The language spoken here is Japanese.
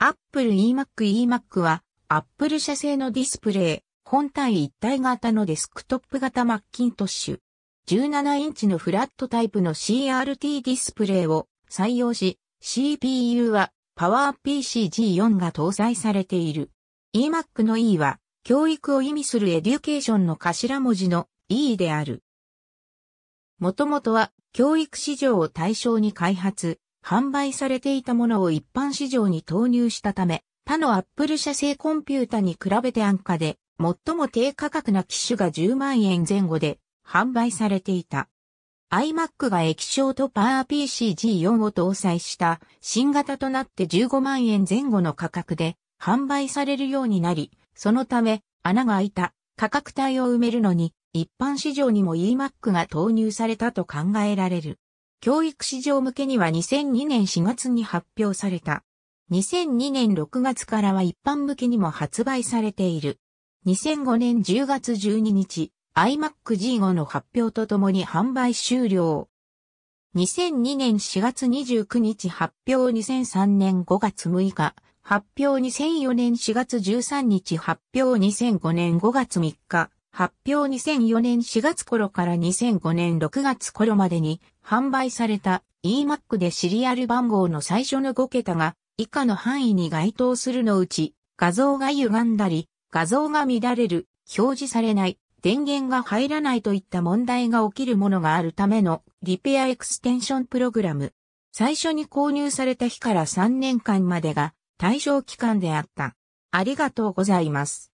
Apple m a c eMac は Apple 社製のディスプレイ、本体一体型のデスクトップ型マッキントッシュ。17インチのフラットタイプの CRT ディスプレイを採用し、CPU は PowerPC-G4 が搭載されている。eMac の E は教育を意味するエデュケーションの頭文字の E である。もともとは教育市場を対象に開発、販売されていたものを一般市場に投入したため、他のアップル社製コンピュータに比べて安価で、最も低価格な機種が10万円前後で販売されていた。iMac が液晶とパワー p c g 4を搭載した新型となって15万円前後の価格で販売されるようになり、そのため穴が開いた価格帯を埋めるのに一般市場にも eMac が投入されたと考えられる。教育市場向けには2002年4月に発表された。2002年6月からは一般向けにも発売されている。2005年10月12日、iMacG5 の発表とともに販売終了。2002年4月29日発表2003年5月6日、発表2004年4月13日発表2005年5月3日、発表2004年4月頃から2005年6月頃までに販売された EMAC でシリアル番号の最初の5桁が以下の範囲に該当するのうち画像が歪んだり画像が乱れる、表示されない、電源が入らないといった問題が起きるものがあるためのリペアエクステンションプログラム。最初に購入された日から3年間までが対象期間であった。ありがとうございます。